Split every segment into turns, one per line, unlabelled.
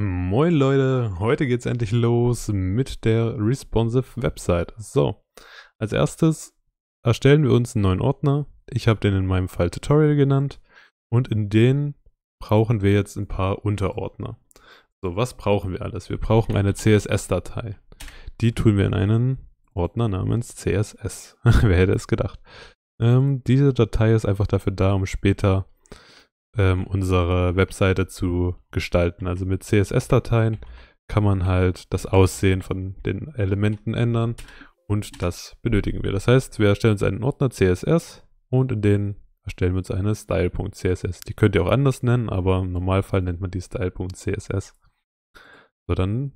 Moin Leute, heute geht's endlich los mit der responsive Website. So, als erstes erstellen wir uns einen neuen Ordner. Ich habe den in meinem Fall Tutorial genannt und in den brauchen wir jetzt ein paar Unterordner. So, was brauchen wir alles? Wir brauchen eine CSS-Datei. Die tun wir in einen Ordner namens CSS. Wer hätte es gedacht? Ähm, diese Datei ist einfach dafür da, um später ähm, unsere Webseite zu gestalten. Also mit CSS-Dateien kann man halt das Aussehen von den Elementen ändern und das benötigen wir. Das heißt, wir erstellen uns einen Ordner CSS und in den erstellen wir uns eine Style.css. Die könnt ihr auch anders nennen, aber im Normalfall nennt man die Style.css. So, dann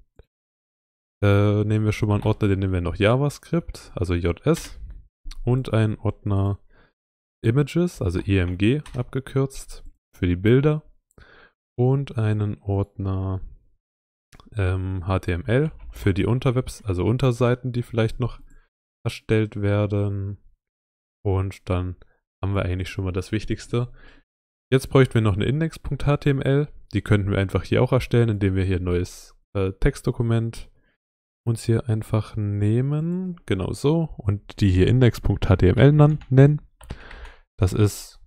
äh, nehmen wir schon mal einen Ordner, den nennen wir noch JavaScript, also JS und einen Ordner Images, also EMG abgekürzt für die Bilder und einen Ordner ähm, HTML für die Unterwebs, also Unterseiten, die vielleicht noch erstellt werden. Und dann haben wir eigentlich schon mal das Wichtigste. Jetzt bräuchten wir noch eine index.html. Die könnten wir einfach hier auch erstellen, indem wir hier ein neues äh, Textdokument uns hier einfach nehmen. Genau so. Und die hier index.html nennen. Das ist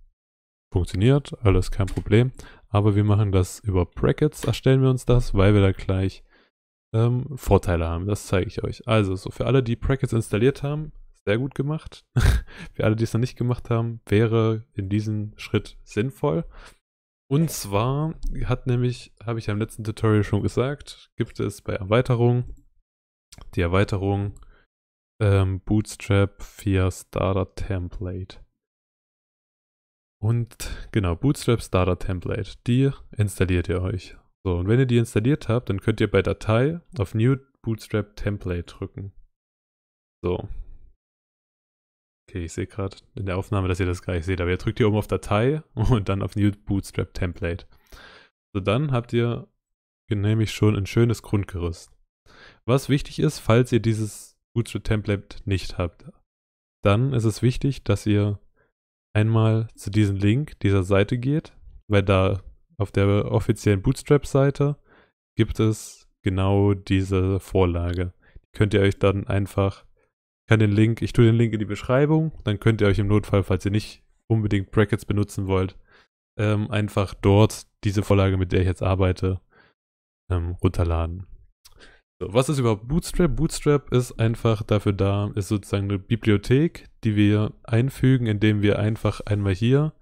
funktioniert, alles kein Problem. Aber wir machen das über Brackets, erstellen wir uns das, weil wir da gleich ähm, Vorteile haben. Das zeige ich euch. Also, so für alle, die Brackets installiert haben, sehr gut gemacht. für alle, die es noch nicht gemacht haben, wäre in diesem Schritt sinnvoll. Und zwar hat nämlich, habe ich ja im letzten Tutorial schon gesagt, gibt es bei Erweiterung die Erweiterung ähm, Bootstrap via Starter Template. Und genau, Bootstrap Starter Template, die installiert ihr euch. So, und wenn ihr die installiert habt, dann könnt ihr bei Datei auf New Bootstrap Template drücken. So. Okay, ich sehe gerade in der Aufnahme, dass ihr das gar nicht seht, aber ihr drückt hier oben auf Datei und dann auf New Bootstrap Template. So, dann habt ihr nämlich schon ein schönes Grundgerüst. Was wichtig ist, falls ihr dieses Bootstrap Template nicht habt, dann ist es wichtig, dass ihr einmal zu diesem Link dieser Seite geht, weil da auf der offiziellen Bootstrap-Seite gibt es genau diese Vorlage. Könnt ihr euch dann einfach, ich kann den Link, ich tue den Link in die Beschreibung, dann könnt ihr euch im Notfall, falls ihr nicht unbedingt Brackets benutzen wollt, ähm, einfach dort diese Vorlage, mit der ich jetzt arbeite, ähm, runterladen. So, was ist überhaupt Bootstrap? Bootstrap ist einfach dafür da, ist sozusagen eine Bibliothek, die wir einfügen, indem wir einfach einmal hier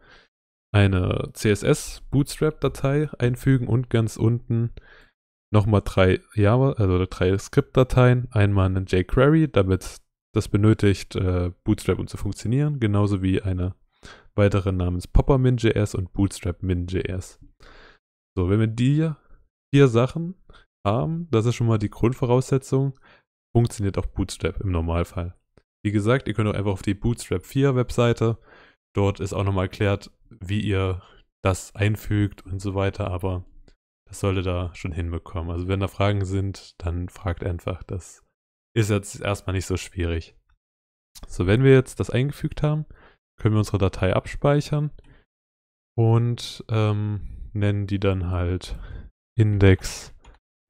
eine CSS-Bootstrap-Datei einfügen und ganz unten nochmal drei Java, also drei Script-Dateien, einmal einen jQuery, damit das benötigt äh, Bootstrap, um zu funktionieren, genauso wie eine weitere namens Popper min.js und Bootstrap min.js. So, wenn wir die vier Sachen haben. Das ist schon mal die Grundvoraussetzung. Funktioniert auch Bootstrap im Normalfall. Wie gesagt, ihr könnt auch einfach auf die Bootstrap 4 Webseite. Dort ist auch nochmal erklärt, wie ihr das einfügt und so weiter, aber das sollte da schon hinbekommen. Also wenn da Fragen sind, dann fragt einfach. Das ist jetzt erstmal nicht so schwierig. So, wenn wir jetzt das eingefügt haben, können wir unsere Datei abspeichern und ähm, nennen die dann halt Index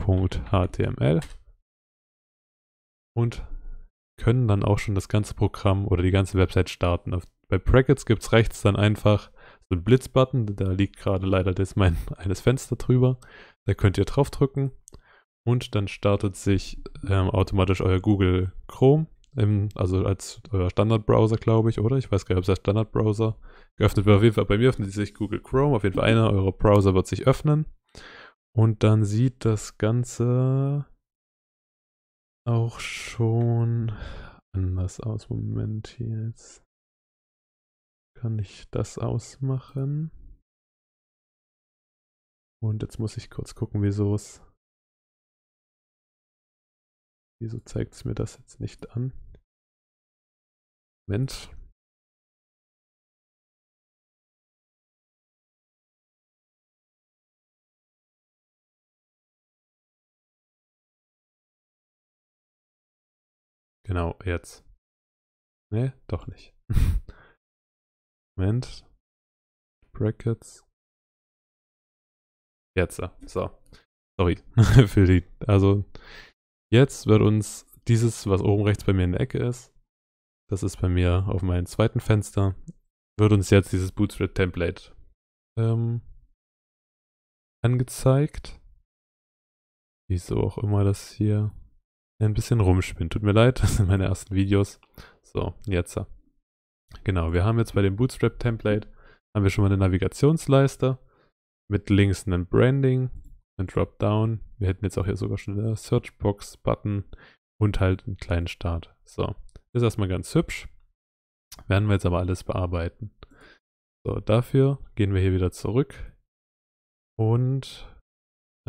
index.html und können dann auch schon das ganze Programm oder die ganze Website starten. Bei Brackets gibt es rechts dann einfach so einen Blitzbutton, da liegt gerade leider das mein eines Fenster drüber. Da könnt ihr draufdrücken und dann startet sich ähm, automatisch euer Google Chrome, im, also als euer Standardbrowser, glaube ich, oder? Ich weiß gar nicht, ob es als Standardbrowser geöffnet wird. Auf jeden Fall bei mir öffnet sich Google Chrome. Auf jeden Fall einer eurer Browser wird sich öffnen. Und dann sieht das Ganze auch schon anders aus. Moment jetzt. Kann ich das
ausmachen? Und jetzt muss ich kurz gucken, wieso es. Wieso zeigt es mir das jetzt nicht an? Moment. Genau, jetzt. Nee, doch nicht. Moment.
Brackets. Jetzt, so. Sorry für die. Also, jetzt wird uns dieses, was oben rechts bei mir in der Ecke ist, das ist bei mir auf meinem zweiten Fenster, wird uns jetzt dieses Bootstrap Template ähm, angezeigt. Wieso auch immer das hier ein bisschen rumspinnen. Tut mir leid, das sind meine ersten Videos. So, jetzt. Genau, wir haben jetzt bei dem Bootstrap-Template haben wir schon mal eine Navigationsleiste mit links einem Branding, ein Dropdown. Wir hätten jetzt auch hier sogar schon eine Searchbox-Button und halt einen kleinen Start. So, ist erstmal ganz hübsch. Werden wir jetzt aber alles bearbeiten. So, dafür gehen wir hier wieder zurück und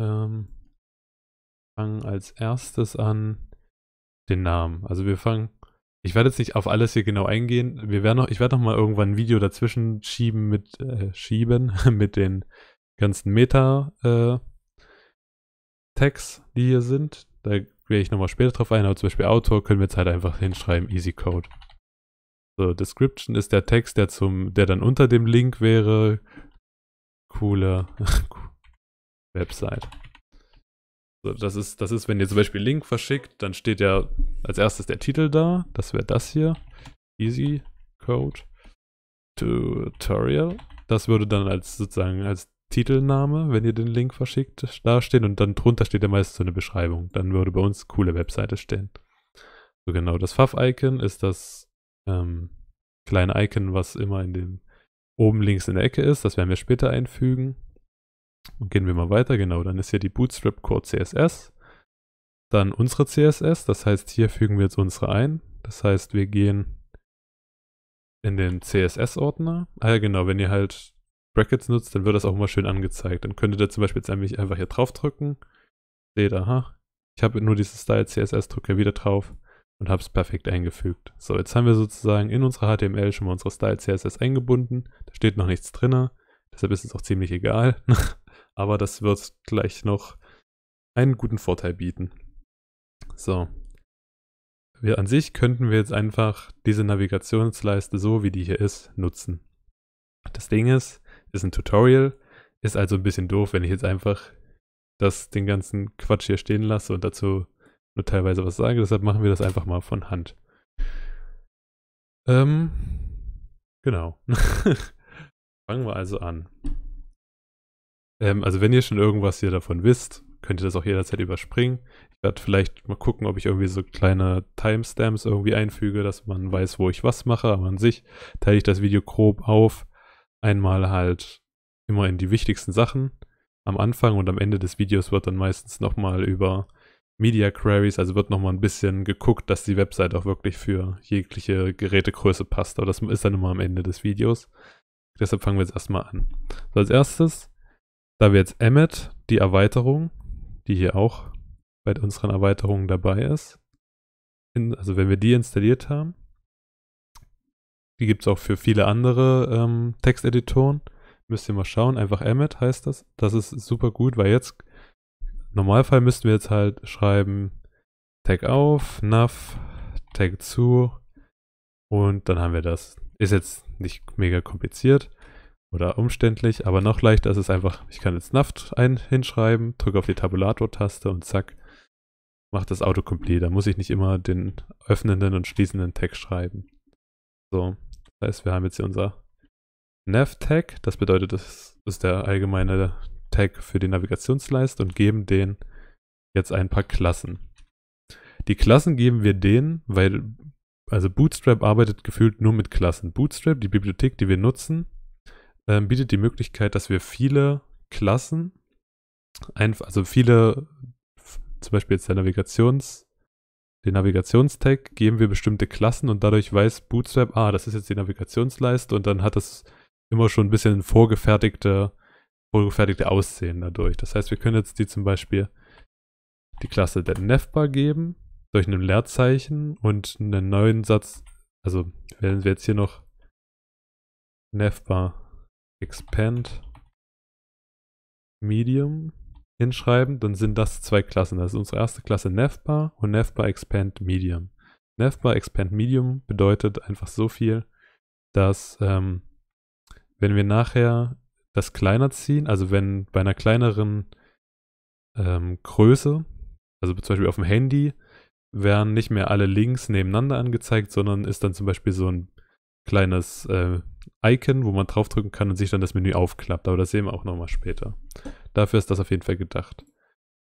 ähm, fangen als erstes an den Namen. Also wir fangen. Ich werde jetzt nicht auf alles hier genau eingehen. Wir werden noch, ich werde noch mal irgendwann ein Video dazwischen schieben mit äh, schieben mit den ganzen Meta äh, Tags, die hier sind. Da gehe ich noch mal später drauf ein, aber zum Beispiel Autor können wir jetzt halt einfach hinschreiben, Easy Code. So, Description ist der Text, der zum, der dann unter dem Link wäre. Coole Website das, ist, das ist, wenn ihr zum Beispiel einen Link verschickt, dann steht ja als erstes der Titel da. Das wäre das hier. Easy Code Tutorial. Das würde dann als sozusagen als Titelname, wenn ihr den Link verschickt, dastehen und dann drunter steht ja meist so eine Beschreibung. Dann würde bei uns coole Webseite stehen. So genau, das Fav-Icon ist das ähm, kleine Icon, was immer in dem oben links in der Ecke ist. Das werden wir später einfügen. Und gehen wir mal weiter, genau, dann ist hier die Bootstrap Core CSS. Dann unsere CSS, das heißt, hier fügen wir jetzt unsere ein. Das heißt, wir gehen in den CSS-Ordner. Ah ja, genau, wenn ihr halt Brackets nutzt, dann wird das auch immer schön angezeigt. Dann könntet ihr zum Beispiel jetzt einfach hier drauf drücken. Seht, aha, ich habe nur dieses Style CSS, drücke wieder drauf und habe es perfekt eingefügt. So, jetzt haben wir sozusagen in unserer HTML schon mal unsere Style CSS eingebunden. Da steht noch nichts drin, deshalb ist es auch ziemlich egal. aber das wird gleich noch einen guten Vorteil bieten. So. Wir an sich könnten wir jetzt einfach diese Navigationsleiste so wie die hier ist nutzen. Das Ding ist, ist ein Tutorial, ist also ein bisschen doof, wenn ich jetzt einfach das, den ganzen Quatsch hier stehen lasse und dazu nur teilweise was sage. Deshalb machen wir das einfach mal von Hand. Ähm, genau. Fangen wir also an. Ähm, also wenn ihr schon irgendwas hier davon wisst, könnt ihr das auch jederzeit überspringen. Ich werde vielleicht mal gucken, ob ich irgendwie so kleine Timestamps irgendwie einfüge, dass man weiß, wo ich was mache. Aber an sich teile ich das Video grob auf. Einmal halt immer in die wichtigsten Sachen am Anfang und am Ende des Videos wird dann meistens nochmal über Media Queries, also wird nochmal ein bisschen geguckt, dass die Website auch wirklich für jegliche Gerätegröße passt. Aber das ist dann immer am Ende des Videos. Deshalb fangen wir jetzt erstmal an. So, als erstes da wir jetzt Emmet, die Erweiterung, die hier auch bei unseren Erweiterungen dabei ist, in, also wenn wir die installiert haben, die gibt es auch für viele andere ähm, Texteditoren, müsst ihr mal schauen, einfach Emmet heißt das, das ist super gut, weil jetzt, im Normalfall müssten wir jetzt halt schreiben, Tag auf, nav, Tag zu und dann haben wir das. Ist jetzt nicht mega kompliziert oder umständlich, aber noch leichter ist es einfach, ich kann jetzt Naft ein hinschreiben, drücke auf die Tabulator-Taste und zack, macht das Autocomplete. Da muss ich nicht immer den öffnenden und schließenden Tag schreiben. So, das heißt, wir haben jetzt hier unser nav-Tag, das bedeutet, das ist der allgemeine Tag für die Navigationsleiste und geben den jetzt ein paar Klassen. Die Klassen geben wir denen, weil also Bootstrap arbeitet gefühlt nur mit Klassen. Bootstrap, die Bibliothek, die wir nutzen, ähm, bietet die Möglichkeit, dass wir viele Klassen, also viele, zum Beispiel jetzt der Navigations, den Navigationstag geben wir bestimmte Klassen und dadurch weiß Bootstrap, ah, das ist jetzt die Navigationsleiste und dann hat das immer schon ein bisschen vorgefertigte, vorgefertigte Aussehen dadurch. Das heißt, wir können jetzt die zum Beispiel die Klasse der Navbar geben durch ein Leerzeichen und einen neuen Satz. Also wenn wir jetzt hier noch Navbar expand medium hinschreiben, dann sind das zwei Klassen. Das ist unsere erste Klasse navbar und navbar expand medium. Navbar expand medium bedeutet einfach so viel, dass ähm, wenn wir nachher das kleiner ziehen, also wenn bei einer kleineren ähm, Größe, also zum Beispiel auf dem Handy, werden nicht mehr alle Links nebeneinander angezeigt, sondern ist dann zum Beispiel so ein kleines äh, Icon, wo man draufdrücken kann und sich dann das Menü aufklappt. Aber das sehen wir auch nochmal später. Dafür ist das auf jeden Fall gedacht.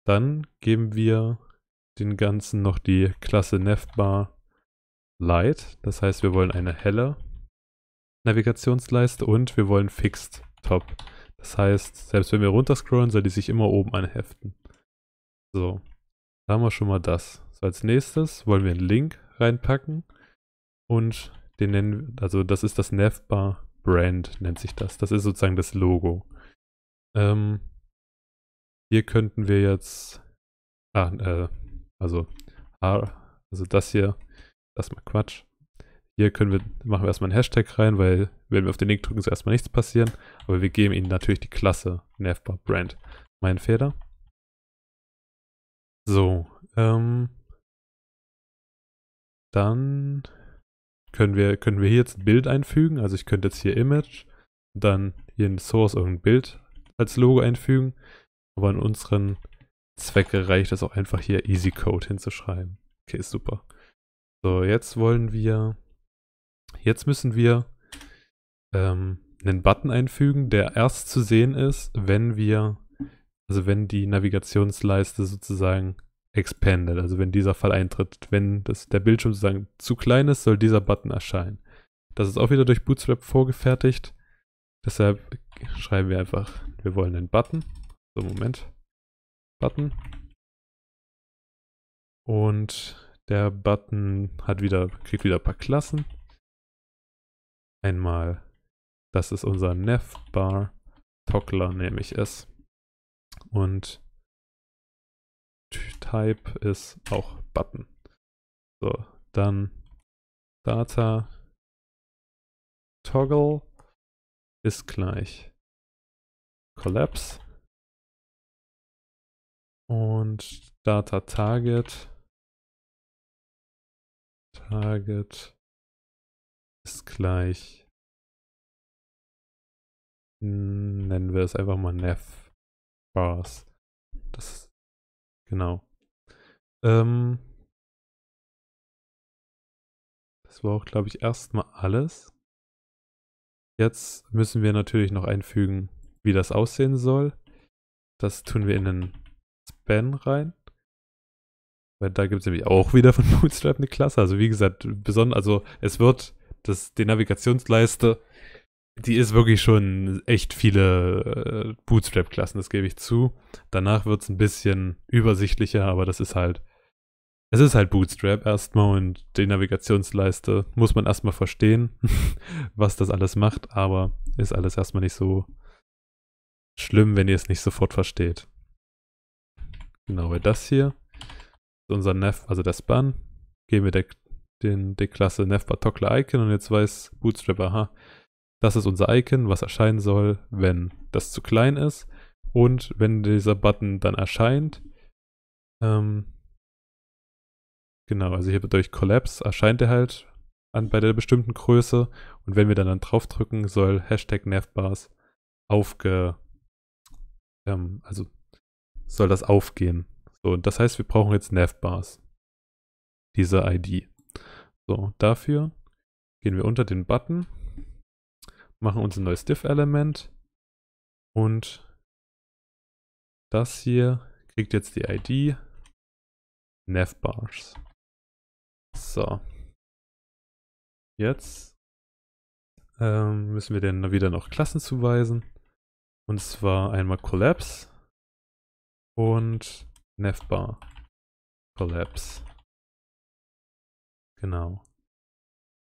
Dann geben wir den Ganzen noch die Klasse Navbar Light. Das heißt, wir wollen eine helle Navigationsleiste und wir wollen Fixed Top. Das heißt, selbst wenn wir runterscrollen, soll die sich immer oben anheften. So, da haben wir schon mal das. So, als nächstes wollen wir einen Link reinpacken und den nennen, also das ist das Navbar Brand, nennt sich das. Das ist sozusagen das Logo. Ähm, hier könnten wir jetzt, ah, äh, also, also das hier, das mal Quatsch. Hier können wir, machen wir erstmal einen Hashtag rein, weil wenn wir auf den Link drücken, ist erstmal nichts passieren. Aber wir geben ihnen natürlich die Klasse Navbar Brand. Mein Fehler.
So, ähm, dann
können wir, können wir hier jetzt ein Bild einfügen. Also ich könnte jetzt hier Image, dann hier in Source irgendein Bild als Logo einfügen. Aber in unseren Zwecke reicht es auch einfach hier Easy Code hinzuschreiben. Okay, super. So, jetzt wollen wir, jetzt müssen wir ähm, einen Button einfügen, der erst zu sehen ist, wenn wir, also wenn die Navigationsleiste sozusagen expanded, also wenn dieser Fall eintritt. Wenn das, der Bildschirm sozusagen zu klein ist, soll dieser Button erscheinen. Das ist auch wieder durch Bootstrap vorgefertigt. Deshalb schreiben wir einfach, wir wollen einen Button. So, Moment. Button. Und der Button hat wieder,
kriegt wieder ein paar Klassen. Einmal, das ist unser navbar Toggler, nehme ich es. Und Type ist auch Button. So, dann Data Toggle ist gleich Collapse und Data Target Target ist gleich nennen wir es einfach mal Nav Bars. Das Genau. Ähm,
das war auch, glaube ich, erstmal alles. Jetzt müssen wir natürlich noch einfügen, wie das aussehen soll. Das tun wir in den Span rein. Weil da gibt es nämlich auch wieder von Bootstrap eine Klasse. Also wie gesagt, besonders, also es wird das, die Navigationsleiste die ist wirklich schon echt viele äh, Bootstrap-Klassen, das gebe ich zu. Danach wird es ein bisschen übersichtlicher, aber das ist halt, es ist halt Bootstrap erstmal und die Navigationsleiste muss man erstmal verstehen, was das alles macht, aber ist alles erstmal nicht so schlimm, wenn ihr es nicht sofort versteht. Genau, weil das hier ist unser Nav, also der Span. Geben wir der, den, der Klasse Nav Icon und jetzt weiß Bootstrap, aha, das ist unser Icon, was erscheinen soll, wenn das zu klein ist. Und wenn dieser Button dann erscheint, ähm, genau, also hier durch Collapse erscheint er halt an, bei der bestimmten Größe. Und wenn wir dann, dann draufdrücken, soll Hashtag Navbars aufge, ähm, also soll das aufgehen. So, und das heißt, wir brauchen jetzt Navbars, diese ID. So, dafür gehen wir unter den Button machen uns ein neues Div-Element und das hier kriegt jetzt
die ID navbars. So. Jetzt ähm, müssen wir dann wieder noch Klassen zuweisen. Und zwar einmal Collapse und
navbar. Collapse. Genau.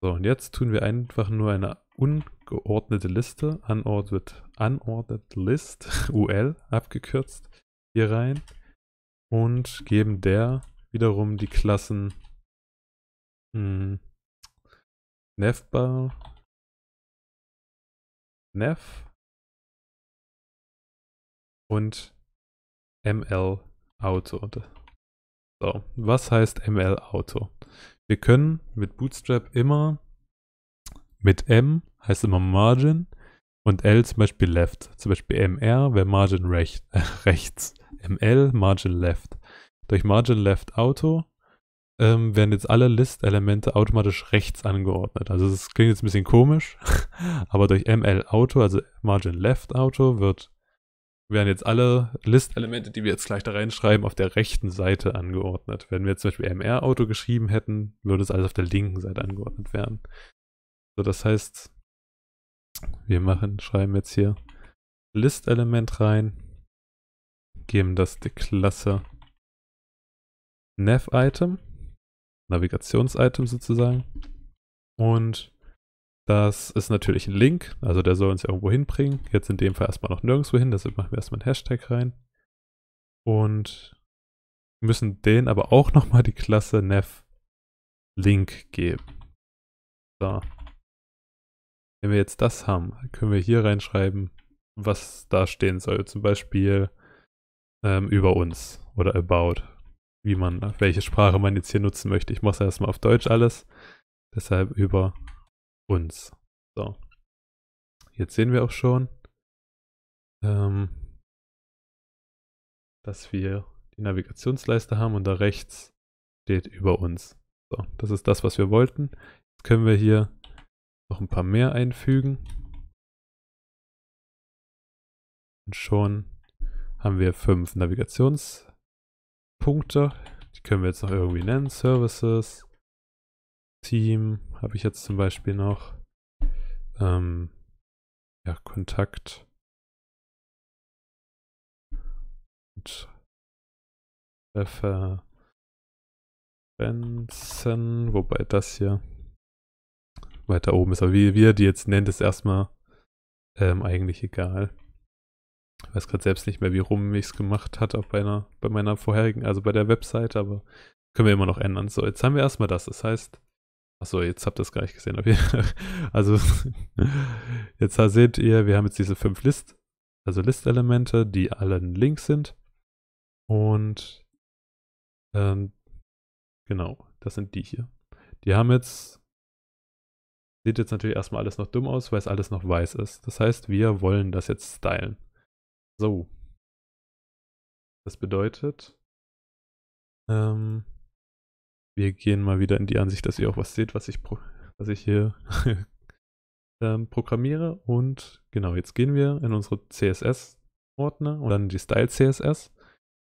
So, und jetzt tun wir einfach nur eine ungeordnete Liste, unordered, unordered list, UL abgekürzt, hier rein und geben der wiederum die Klassen mh, hm,
navbar, nav und ml
auto. So, was heißt ml auto? Wir können mit Bootstrap immer mit M heißt immer Margin und L zum Beispiel Left. Zum Beispiel MR wäre Margin recht, äh, rechts. ML Margin Left. Durch Margin Left Auto ähm, werden jetzt alle List-Elemente automatisch rechts angeordnet. Also das klingt jetzt ein bisschen komisch, aber durch ML Auto, also Margin Left Auto, wird werden jetzt alle Listelemente, die wir jetzt gleich da reinschreiben, auf der rechten Seite angeordnet. Wenn wir jetzt zum Beispiel MR-Auto geschrieben hätten, würde es alles auf der linken Seite angeordnet werden. So, das heißt, wir machen, schreiben jetzt hier Listelement rein, geben das die Klasse nav-Item, Navigations-Item sozusagen, und das ist natürlich ein Link, also der soll uns irgendwo hinbringen. Jetzt in dem Fall erstmal noch nirgendwo hin, deshalb machen wir erstmal einen Hashtag rein. Und müssen den aber auch nochmal die Klasse Nav Link geben. So. Wenn wir jetzt das haben, können wir hier reinschreiben, was da stehen soll. Zum Beispiel ähm, über uns oder about. Wie man, welche Sprache man jetzt hier nutzen möchte. Ich mache es erstmal auf Deutsch alles. Deshalb über uns. So. Jetzt sehen wir auch schon, ähm, dass wir die Navigationsleiste haben und da rechts steht über uns. So, das ist das, was wir wollten. Jetzt können wir hier noch ein paar mehr einfügen. Und schon haben wir fünf Navigationspunkte. Die können wir jetzt noch irgendwie nennen. Services, Team habe ich jetzt zum Beispiel noch. Ähm, ja, Kontakt.
Und Referenzen, wobei
das hier weiter oben ist. Aber wie wir die jetzt nennt, ist erstmal ähm, eigentlich egal. Ich weiß gerade selbst nicht mehr, wie rum ich es gemacht hat auf meiner, bei meiner vorherigen, also bei der Webseite, aber können wir immer noch ändern. So, jetzt haben wir erstmal das. Das heißt, Achso, jetzt habt ihr es gar nicht gesehen. Also, jetzt seht ihr, wir haben jetzt diese fünf List, also List-Elemente, die alle links sind. Und ähm, genau, das sind die hier. Die haben jetzt, sieht jetzt natürlich erstmal alles noch dumm aus, weil es alles noch weiß ist. Das heißt, wir wollen das jetzt stylen. So. Das bedeutet, ähm, wir gehen mal wieder in die Ansicht, dass ihr auch was seht, was ich, was ich hier ähm, programmiere. Und genau, jetzt gehen wir in unsere CSS-Ordner und dann die Style-CSS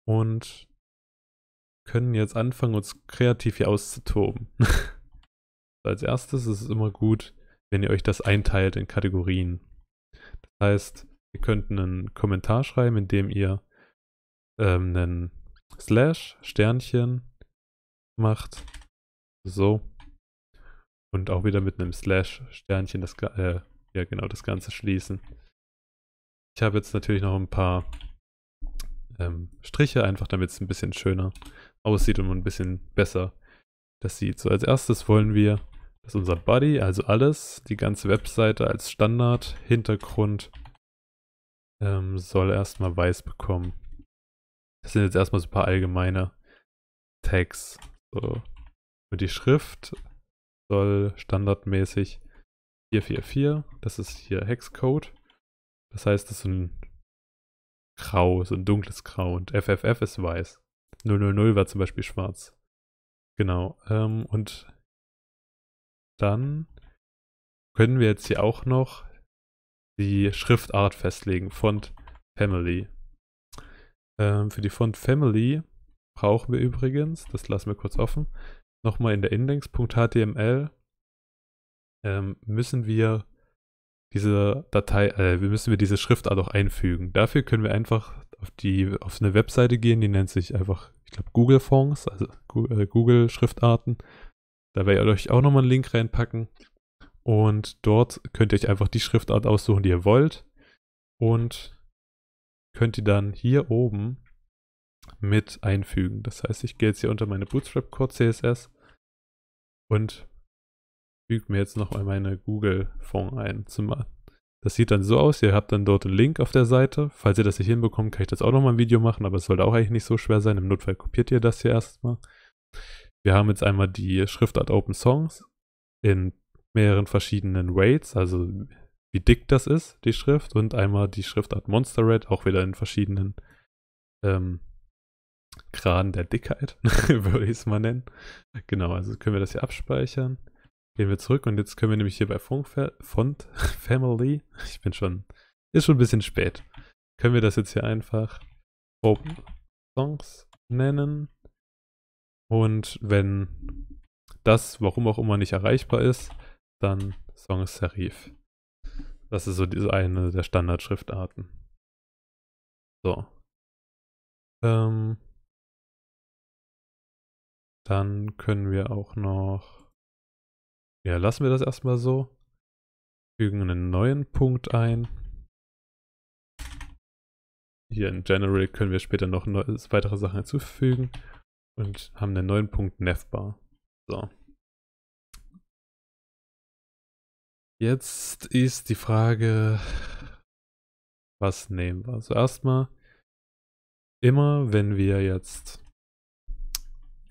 und können jetzt anfangen, uns kreativ hier auszutoben. Als erstes ist es immer gut, wenn ihr euch das einteilt in Kategorien. Das heißt, ihr könnt einen Kommentar schreiben, indem ihr ähm, einen Slash, Sternchen macht. So. Und auch wieder mit einem Slash-Sternchen das, äh, ja, genau, das Ganze schließen. Ich habe jetzt natürlich noch ein paar ähm, Striche, einfach damit es ein bisschen schöner aussieht und man ein bisschen besser das sieht. So, als erstes wollen wir, dass unser Body, also alles, die ganze Webseite als Standard-Hintergrund ähm, soll erstmal weiß bekommen. Das sind jetzt erstmal so ein paar allgemeine Tags. So. Äh, und die Schrift soll standardmäßig 444, das ist hier Hexcode. Das heißt, das ist ein Grau, so ein dunkles Grau und FFF ist weiß. 000 war zum Beispiel schwarz. Genau. Ähm, und dann können wir jetzt hier auch noch die Schriftart festlegen, Font Family. Ähm, für die Font Family brauchen wir übrigens, das lassen wir kurz offen, nochmal in der index.html ähm, müssen wir diese Datei, äh, müssen wir diese Schriftart auch einfügen. Dafür können wir einfach auf die, auf eine Webseite gehen, die nennt sich einfach, ich glaube, Google Fonts, also äh, Google Schriftarten. Da werde ich euch auch nochmal einen Link reinpacken. Und dort könnt ihr euch einfach die Schriftart aussuchen, die ihr wollt. Und könnt ihr dann hier oben mit einfügen. Das heißt, ich gehe jetzt hier unter meine Bootstrap Core CSS und füge mir jetzt nochmal meine Google Font ein. Das sieht dann so aus. Ihr habt dann dort einen Link auf der Seite. Falls ihr das nicht hinbekommt, kann ich das auch nochmal ein Video machen, aber es sollte auch eigentlich nicht so schwer sein. Im Notfall kopiert ihr das hier erstmal. Wir haben jetzt einmal die Schriftart Open Songs in mehreren verschiedenen Weights, also wie dick das ist, die Schrift, und einmal die Schriftart Monster Red, auch wieder in verschiedenen ähm, Graden der Dickheit, würde ich es mal nennen. Genau, also können wir das hier abspeichern. Gehen wir zurück und jetzt können wir nämlich hier bei Font, Family, ich bin schon, ist schon ein bisschen spät, können wir das jetzt hier einfach Open Songs nennen. Und wenn das, warum auch immer, nicht erreichbar ist, dann Songs Serif. Das ist so diese eine der Standardschriftarten. So. Ähm,
dann können wir auch noch...
Ja, lassen wir das erstmal so. Fügen einen neuen Punkt ein. Hier in General können wir später noch ne weitere Sachen hinzufügen. Und haben einen neuen Punkt Navbar.
So. Jetzt ist die Frage,
was nehmen wir? Also erstmal, immer wenn wir jetzt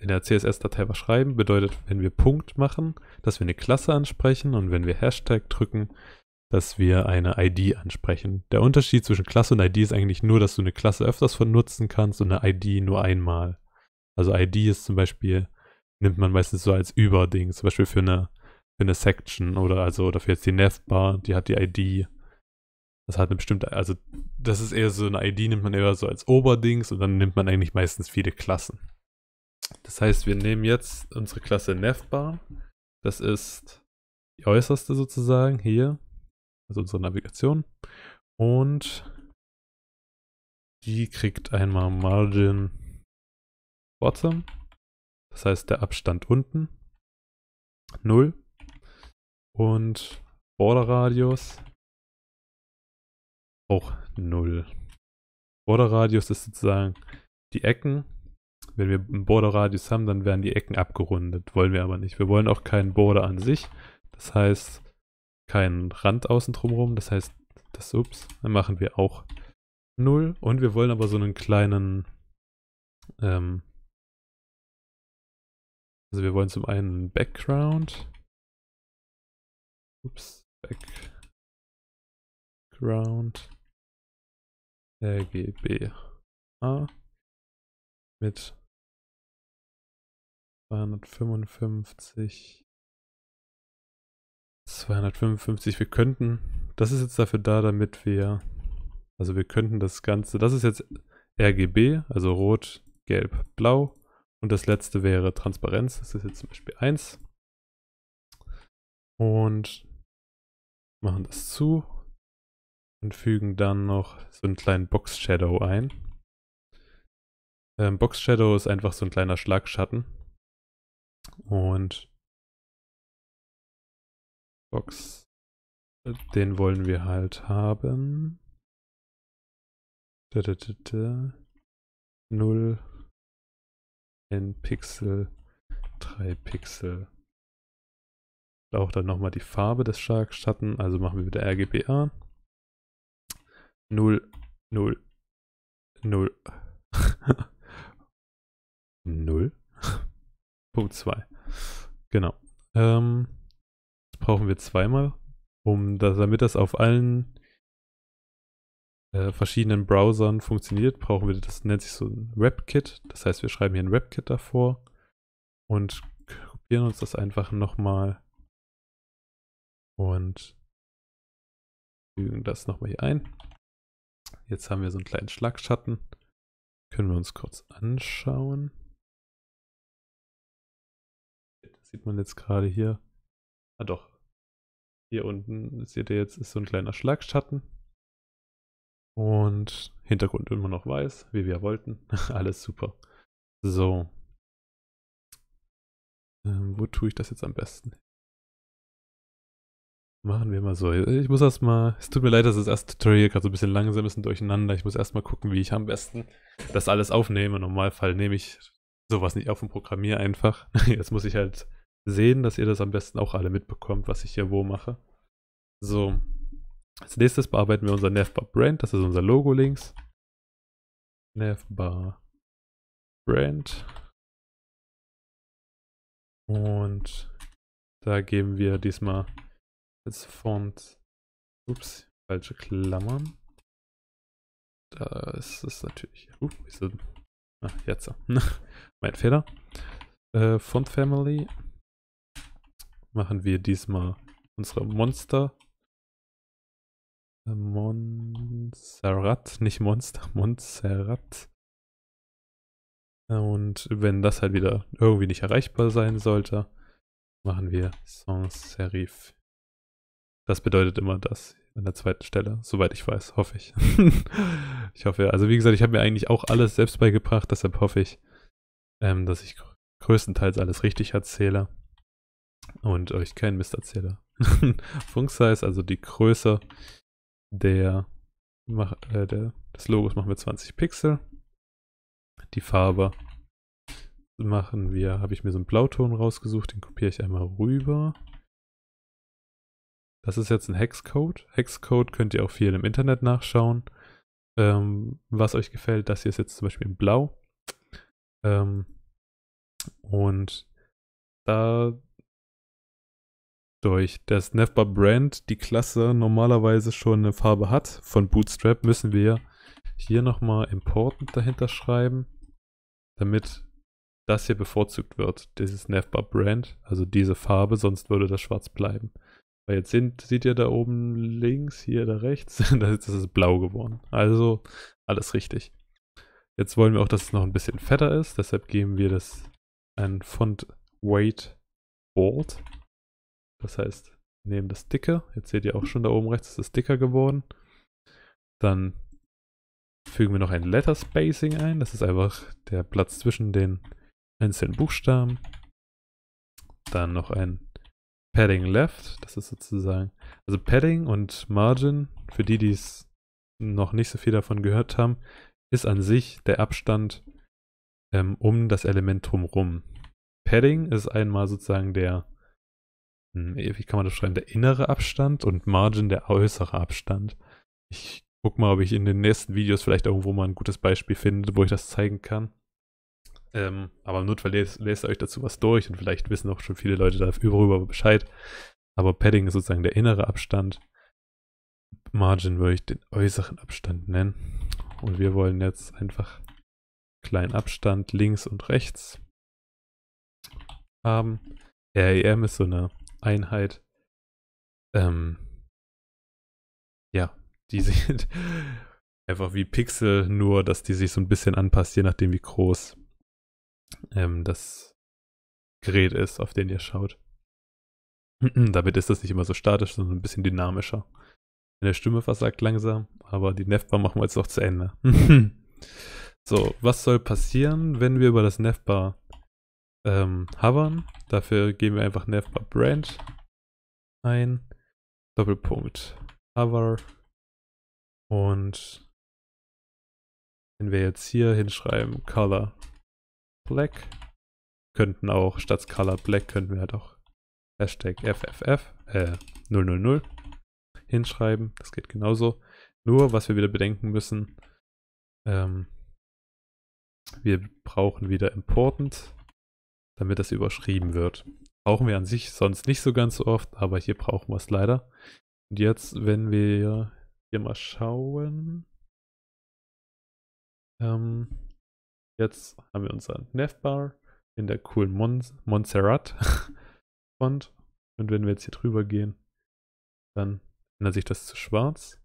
in der CSS-Datei was schreiben, bedeutet, wenn wir Punkt machen, dass wir eine Klasse ansprechen und wenn wir Hashtag drücken, dass wir eine ID ansprechen. Der Unterschied zwischen Klasse und ID ist eigentlich nur, dass du eine Klasse öfters von nutzen kannst und eine ID nur einmal. Also ID ist zum Beispiel, nimmt man meistens so als Überding, zum Beispiel für eine, für eine Section oder also oder für jetzt die Navbar, die hat die ID. Das hat eine bestimmte, also das ist eher so eine ID, nimmt man eher so als Oberdings und dann nimmt man eigentlich meistens viele Klassen. Das heißt, wir nehmen jetzt unsere Klasse Navbar. Das ist die äußerste sozusagen hier, also unsere Navigation. Und die kriegt einmal Margin
Bottom. Das heißt, der Abstand unten 0. Und Border Radius
auch 0. Border Radius ist sozusagen die Ecken, wenn wir einen Borderradius haben, dann werden die Ecken abgerundet. Wollen wir aber nicht. Wir wollen auch keinen Border an sich. Das heißt, keinen Rand außen drumherum. Das heißt, das ups, dann machen wir auch 0. Und wir wollen aber so einen kleinen, ähm, also wir wollen zum einen einen Background.
Ups, Background. RGB. A mit 255.
255, wir könnten, das ist jetzt dafür da, damit wir, also wir könnten das Ganze, das ist jetzt RGB, also rot, gelb, blau und das letzte wäre Transparenz, das ist jetzt zum Beispiel 1
und machen das zu und fügen
dann noch so einen kleinen Box Shadow ein. Ähm, Box Shadow ist einfach so ein kleiner Schlagschatten. Und
Box, äh, den wollen wir halt haben. Da, da, da, da. 0, ein Pixel, 3 Pixel.
Auch dann nochmal die Farbe des Schlagschatten, also machen wir wieder RGBA. 0, 0, 0. 0. Punkt 2. Genau. Ähm, das brauchen wir zweimal, um das, damit das auf allen äh, verschiedenen Browsern funktioniert, brauchen wir das nennt sich so ein WebKit. Das heißt, wir schreiben hier ein WebKit davor und kopieren uns das einfach nochmal
und fügen das nochmal hier ein. Jetzt haben wir so einen kleinen Schlagschatten. Können wir uns kurz anschauen. sieht man jetzt gerade hier.
Ah doch. Hier unten seht ihr jetzt ist so ein kleiner Schlagschatten. Und Hintergrund immer noch weiß, wie wir wollten. Alles super.
So. Ähm, wo tue ich das jetzt am besten?
Machen wir mal so. Ich muss erstmal, es tut mir leid, dass das erste Tutorial gerade so ein bisschen langsam ist und durcheinander. Ich muss erstmal gucken, wie ich am besten das alles aufnehme. Im Normalfall nehme ich sowas nicht auf und programmiere einfach. Jetzt muss ich halt sehen, dass ihr das am besten auch alle mitbekommt, was ich hier wo mache. So, als nächstes bearbeiten wir unser Navbar Brand, das ist unser Logo links. Navbar
Brand. Und da geben
wir diesmal als Font, ups, falsche Klammern. Da ist es natürlich, uh, ist ach, jetzt, mein Fehler. Äh, Font Family machen wir diesmal unsere Monster. Äh, Montserrat, nicht Monster, Montserrat. Und wenn das halt wieder irgendwie nicht erreichbar sein sollte, machen wir Sans Serif. Das bedeutet immer das an der zweiten Stelle, soweit ich weiß, hoffe ich. ich hoffe, also wie gesagt, ich habe mir eigentlich auch alles selbst beigebracht, deshalb hoffe ich, ähm, dass ich größtenteils alles richtig erzähle. Und euch äh, ich keinen Mist Funksize, also die Größe der, äh, der, des Logos machen wir 20 Pixel. Die Farbe machen wir, habe ich mir so einen Blauton rausgesucht, den kopiere ich einmal rüber. Das ist jetzt ein Hexcode. Hexcode könnt ihr auch viel im Internet nachschauen. Ähm, was euch gefällt, das hier ist jetzt zum Beispiel in Blau. Ähm, und da durch. Dass Nefbar Brand die Klasse normalerweise schon eine Farbe hat von Bootstrap, müssen wir hier nochmal Important dahinter schreiben, damit das hier bevorzugt wird. Dieses Nefbar Brand, also diese Farbe, sonst würde das schwarz bleiben. Weil jetzt sind, seht ihr da oben links, hier da rechts, das ist blau geworden. Also alles richtig. Jetzt wollen wir auch, dass es noch ein bisschen fetter ist, deshalb geben wir das ein Font Weight Bold das heißt, wir nehmen das dicke. Jetzt seht ihr auch schon da oben rechts ist es dicker geworden. Dann fügen wir noch ein Letter Spacing ein. Das ist einfach der Platz zwischen den einzelnen Buchstaben. Dann noch ein Padding Left. Das ist sozusagen, also Padding und Margin, für die, die es noch nicht so viel davon gehört haben, ist an sich der Abstand ähm, um das Element drumherum. Padding ist einmal sozusagen der hm, wie kann man das schreiben, der innere Abstand und Margin der äußere Abstand. Ich guck mal, ob ich in den nächsten Videos vielleicht irgendwo mal ein gutes Beispiel finde, wo ich das zeigen kann. Ähm, aber im Notfall lest, lest euch dazu was durch und vielleicht wissen auch schon viele Leute darüber Bescheid. Aber Padding ist sozusagen der innere Abstand. Margin würde ich den äußeren Abstand nennen. Und wir wollen jetzt einfach kleinen Abstand links und rechts haben. REM ist so eine Einheit, ähm, ja, die sind einfach wie Pixel, nur dass die sich so ein bisschen anpasst, je nachdem wie groß ähm, das Gerät ist, auf den ihr schaut. Damit ist das nicht immer so statisch, sondern ein bisschen dynamischer. Meine Stimme versagt langsam, aber die NEFBAR machen wir jetzt noch zu Ende. so, was soll passieren, wenn wir über das NEFBAR ähm, hovern. Dafür geben wir einfach Navbar Brand ein. Doppelpunkt hover. Und wenn wir jetzt hier hinschreiben Color Black, könnten auch statt Color Black könnten wir halt auch Hashtag FFF äh, 000 hinschreiben. Das geht genauso. Nur, was wir wieder bedenken müssen, ähm, wir brauchen wieder Important damit das überschrieben wird. Brauchen wir an sich sonst nicht so ganz so oft, aber hier brauchen wir es leider. Und jetzt, wenn wir hier mal schauen. Ähm, jetzt haben wir unseren Navbar in der coolen Mon Montserrat Font. Und wenn wir jetzt hier drüber gehen, dann ändert sich das zu schwarz.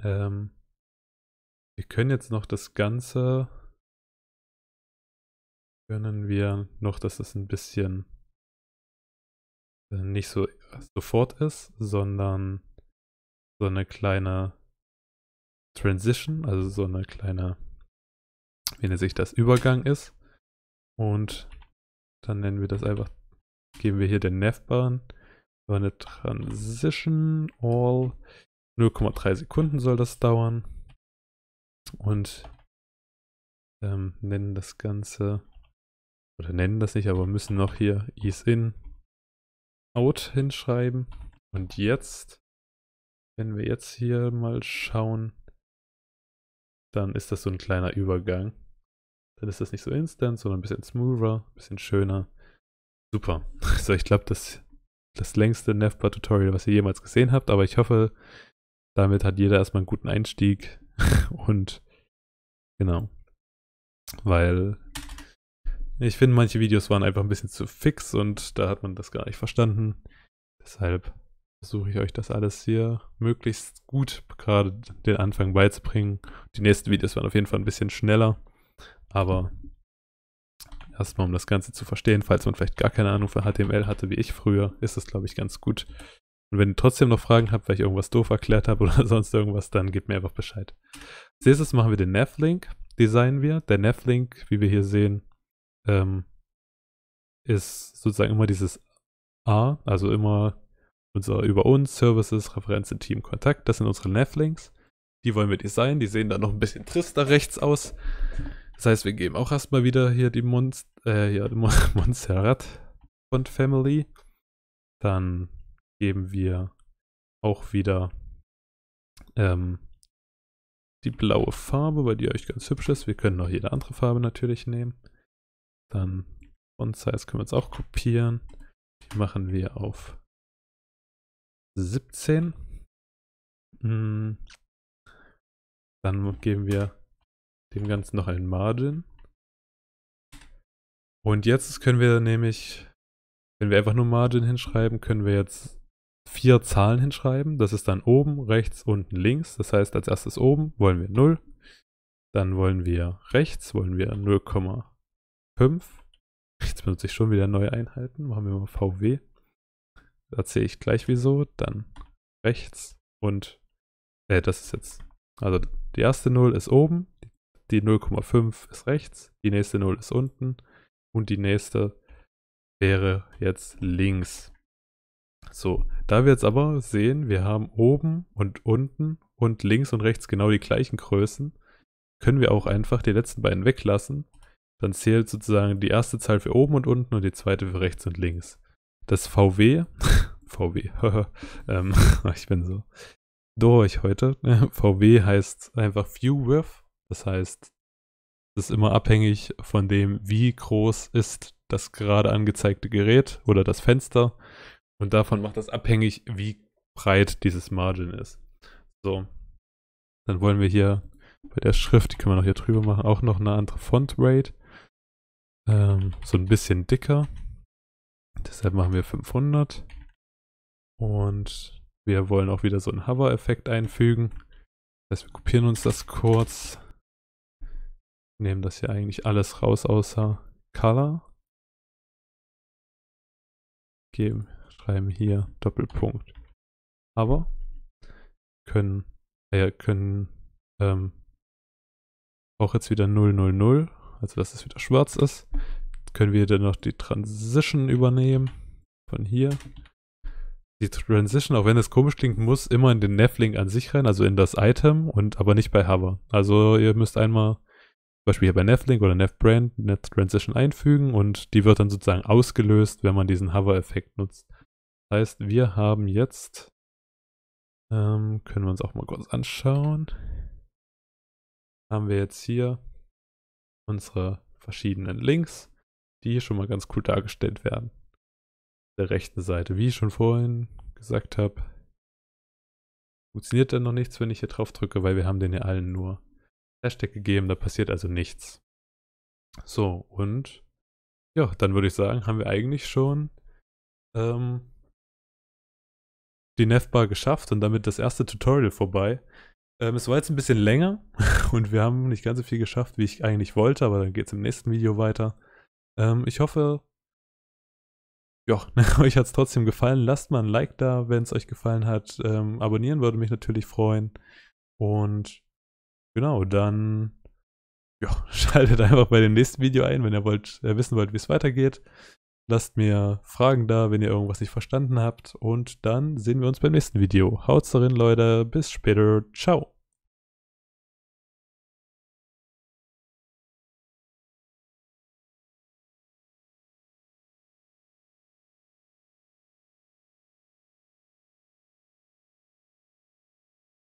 Ähm, wir können jetzt noch das Ganze können wir noch, dass es ein bisschen äh,
nicht so sofort ist, sondern so eine kleine Transition, also so eine kleine, wie nennt sich das, Übergang ist. Und dann nennen wir das einfach, geben wir hier den Navbahn, so eine Transition All. 0,3 Sekunden soll das dauern. Und ähm, nennen das Ganze oder nennen das nicht, aber müssen noch hier is in out hinschreiben. Und jetzt, wenn wir jetzt hier mal schauen, dann ist das so ein kleiner Übergang. Dann ist das nicht so instant, sondern ein bisschen smoother, ein bisschen schöner. Super. Also ich glaube, das das längste Navbar-Tutorial, was ihr jemals gesehen habt, aber ich hoffe, damit hat jeder erstmal einen guten Einstieg und genau, weil ich finde, manche Videos waren einfach ein bisschen zu fix und da hat man das gar nicht verstanden. Deshalb versuche ich euch das alles hier möglichst gut gerade den Anfang beizubringen. Die nächsten Videos waren auf jeden Fall ein bisschen schneller, aber erstmal um das Ganze zu verstehen, falls man vielleicht gar keine Ahnung von HTML hatte wie ich früher, ist das glaube ich ganz gut. Und wenn ihr trotzdem noch Fragen habt, weil ich irgendwas doof erklärt habe oder sonst irgendwas, dann gebt mir einfach Bescheid. Als nächstes machen wir den nav designen wir. Der nav wie wir hier sehen, ähm, ist sozusagen immer dieses A, also immer unser über uns, Services, Referenzen, Team, Kontakt. Das sind unsere Navlinks. Die wollen wir designen. Die sehen dann noch ein bisschen trister rechts aus. Das heißt, wir geben auch erstmal wieder hier die Monst äh, ja, Mon Montserrat Font Family. Dann geben wir auch wieder ähm, die blaue Farbe, weil die euch ganz hübsch ist. Wir können noch jede andere Farbe natürlich nehmen. Dann Font Size können wir jetzt auch kopieren. Die machen wir
auf 17. Hm.
Dann geben wir dem Ganzen noch einen Margin. Und jetzt können wir nämlich, wenn wir einfach nur Margin hinschreiben, können wir jetzt vier Zahlen hinschreiben. Das ist dann oben, rechts, unten, links. Das heißt, als erstes oben wollen wir 0. Dann wollen wir rechts, wollen wir 5. Jetzt benutze ich schon wieder neue Einheiten. Machen wir mal VW. Da erzähle ich gleich wieso. Dann rechts und äh, das ist jetzt. Also die erste 0 ist oben, die 0,5 ist rechts, die nächste 0 ist unten und die nächste wäre jetzt links. So, da wir jetzt aber sehen, wir haben oben und unten und links und rechts genau die gleichen Größen, können wir auch einfach die letzten beiden weglassen dann zählt sozusagen die erste Zahl für oben und unten und die zweite für rechts und links. Das VW, VW, ähm, ich bin so durch heute. VW heißt einfach View Width, das heißt, es ist immer abhängig von dem, wie groß ist das gerade angezeigte Gerät oder das Fenster und davon macht das abhängig, wie breit dieses Margin ist. So, dann wollen wir hier bei der Schrift, die können wir noch hier drüber machen, auch noch eine andere Font Rate ähm, so ein bisschen dicker. Deshalb machen wir 500. Und wir wollen auch wieder so einen Hover-Effekt einfügen. Das heißt, wir kopieren uns das kurz. Nehmen das hier eigentlich alles raus
außer Color. Geben, schreiben hier Doppelpunkt. Aber können, äh,
können ähm, auch jetzt wieder 000 also dass es wieder schwarz ist. können wir dann noch die Transition übernehmen von hier. Die Transition, auch wenn es komisch klingt, muss immer in den Nefling an sich rein, also in das Item und aber nicht bei Hover. Also ihr müsst einmal zum Beispiel hier bei Neflink oder Nefbrand eine Transition einfügen und die wird dann sozusagen ausgelöst, wenn man diesen Hover-Effekt nutzt. Das heißt, wir haben jetzt, ähm, können wir uns auch mal kurz anschauen, haben wir jetzt hier unsere verschiedenen Links, die hier schon mal ganz cool dargestellt werden. Auf der rechten Seite, wie ich schon vorhin gesagt habe, funktioniert dann noch nichts, wenn ich hier drauf drücke, weil wir haben den ja allen nur Hashtag gegeben, da passiert also nichts. So, und ja, dann würde ich sagen, haben wir eigentlich schon ähm, die Nefbar geschafft und damit das erste Tutorial vorbei. Ähm, es war jetzt ein bisschen länger und wir haben nicht ganz so viel geschafft, wie ich eigentlich wollte, aber dann geht es im nächsten Video weiter. Ähm, ich hoffe, ja, euch hat es trotzdem gefallen. Lasst mal ein Like da, wenn es euch gefallen hat. Ähm, abonnieren würde mich natürlich freuen. Und genau, dann ja, schaltet einfach bei dem nächsten Video ein, wenn ihr wollt, äh, wissen wollt, wie es weitergeht. Lasst mir Fragen da, wenn ihr irgendwas nicht verstanden habt. Und dann sehen wir uns beim nächsten Video. Haut's darin, Leute. Bis später. Ciao.